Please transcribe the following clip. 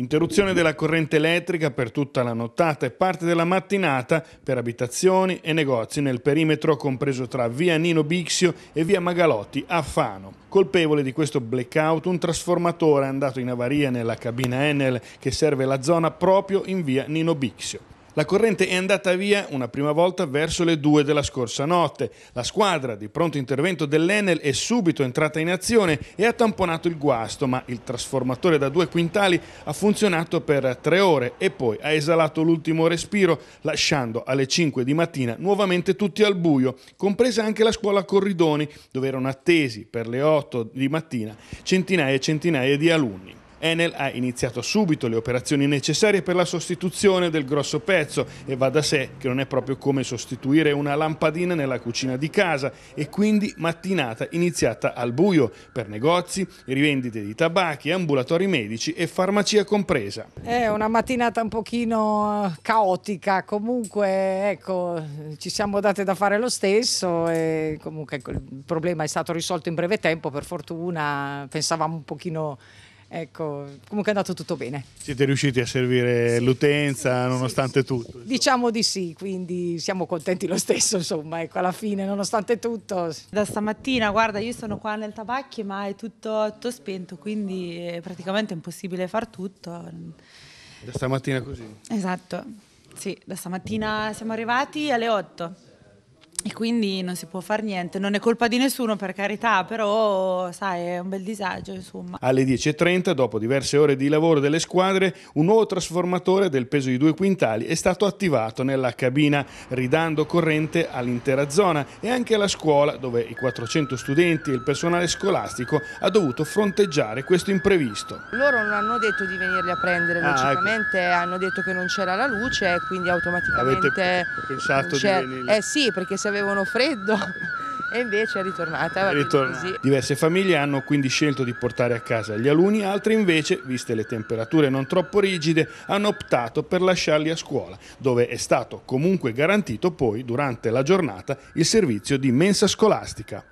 Interruzione della corrente elettrica per tutta la nottata e parte della mattinata per abitazioni e negozi nel perimetro compreso tra via Nino Bixio e via Magalotti a Fano. Colpevole di questo blackout un trasformatore è andato in avaria nella cabina Enel che serve la zona proprio in via Nino Bixio. La corrente è andata via una prima volta verso le 2 della scorsa notte. La squadra di pronto intervento dell'Enel è subito entrata in azione e ha tamponato il guasto, ma il trasformatore da due quintali ha funzionato per tre ore e poi ha esalato l'ultimo respiro, lasciando alle 5 di mattina nuovamente tutti al buio, compresa anche la scuola Corridoni, dove erano attesi per le 8 di mattina centinaia e centinaia di alunni. Enel ha iniziato subito le operazioni necessarie per la sostituzione del grosso pezzo e va da sé che non è proprio come sostituire una lampadina nella cucina di casa e quindi mattinata iniziata al buio per negozi, rivendite di tabacchi, ambulatori medici e farmacia compresa. È una mattinata un pochino eh, caotica, comunque ecco, ci siamo date da fare lo stesso e comunque ecco, il problema è stato risolto in breve tempo, per fortuna pensavamo un pochino Ecco, comunque è andato tutto bene. Siete riusciti a servire sì, l'utenza sì, nonostante sì, tutto? Insomma. Diciamo di sì, quindi siamo contenti lo stesso, insomma, ecco, alla fine nonostante tutto. Da stamattina, guarda, io sono qua nel tabacchi ma è tutto, tutto spento, quindi eh, è praticamente impossibile far tutto. Da stamattina così? Esatto, sì, da stamattina siamo arrivati alle 8 e quindi non si può fare niente, non è colpa di nessuno per carità, però sai è un bel disagio insomma. Alle 10.30, dopo diverse ore di lavoro delle squadre, un nuovo trasformatore del peso di due quintali è stato attivato nella cabina, ridando corrente all'intera zona e anche alla scuola dove i 400 studenti e il personale scolastico ha dovuto fronteggiare questo imprevisto. Loro non hanno detto di venirli a prendere, ah, ecco. logicamente ecco. hanno detto che non c'era la luce e quindi automaticamente... Avete pensato di venire? Eh sì, perché se avete avevano freddo e invece è ritornata. È ritornata. Diverse famiglie hanno quindi scelto di portare a casa gli alunni, altre invece, viste le temperature non troppo rigide, hanno optato per lasciarli a scuola, dove è stato comunque garantito poi durante la giornata il servizio di mensa scolastica.